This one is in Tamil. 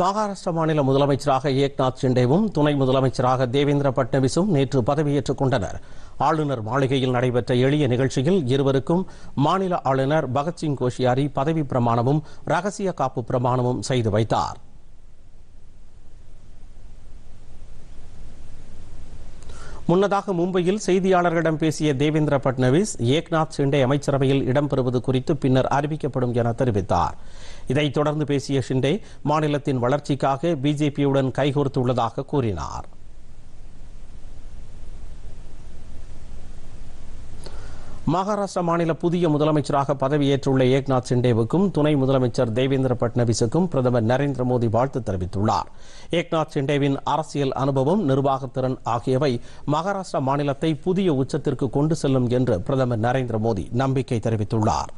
மகாராஷ்டிர மாநில முதலமைச்சராக ஏக்நாத் ஷிண்டேவும் துணை முதலமைச்சராக தேவேந்திர பட்னவிஸும் நேற்று பதவியேற்றுக் கொண்டனர் ஆளுநர் மாளிகையில் நடைபெற்ற எளிய நிகழ்ச்சியில் இருவருக்கும் மாநில ஆளுநர் பகத்சிங் கோஷியாரி பதவி பிரமாணமும் ரகசிய காப்பு பிரமாணமும் செய்து வைத்தார் முன்னதாக மும்பையில் செய்தியாளர்களிடம் பேசிய தேவேந்திர பட்னவிஸ் ஏக்நாத் ஷிண்டே அமைச்சரவையில் இடம்பெறுவது குறித்து பின்னர் அறிவிக்கப்படும் என தெரிவித்தார் இதைத் தொடர்ந்து பேசிய ஷிண்டே மாநிலத்தின் வளர்ச்சிக்காக பிஜேபியுடன் கைகோர்த்துள்ளதாக கூறினார் மகாராஷ்டிரா மாநில புதிய முதலமைச்சராக பதவியேற்றுள்ள ஏக்நாத் சிண்டேவுக்கும் துணை முதலமைச்சர் தேவேந்திர பட்னவிஸுக்கும் பிரதமர் நரேந்திர மோடி வாழ்த்து தெரிவித்துள்ளார் ஏக்நாத் சிண்டேவின் அரசியல் அனுபவம் நிர்வாகத்திறன் ஆகியவை மகாராஷ்டிரா மாநிலத்தை புதிய உச்சத்திற்கு கொண்டு செல்லும் என்று பிரதமர் நரேந்திர மோடி நம்பிக்கை தெரிவித்துள்ளாா்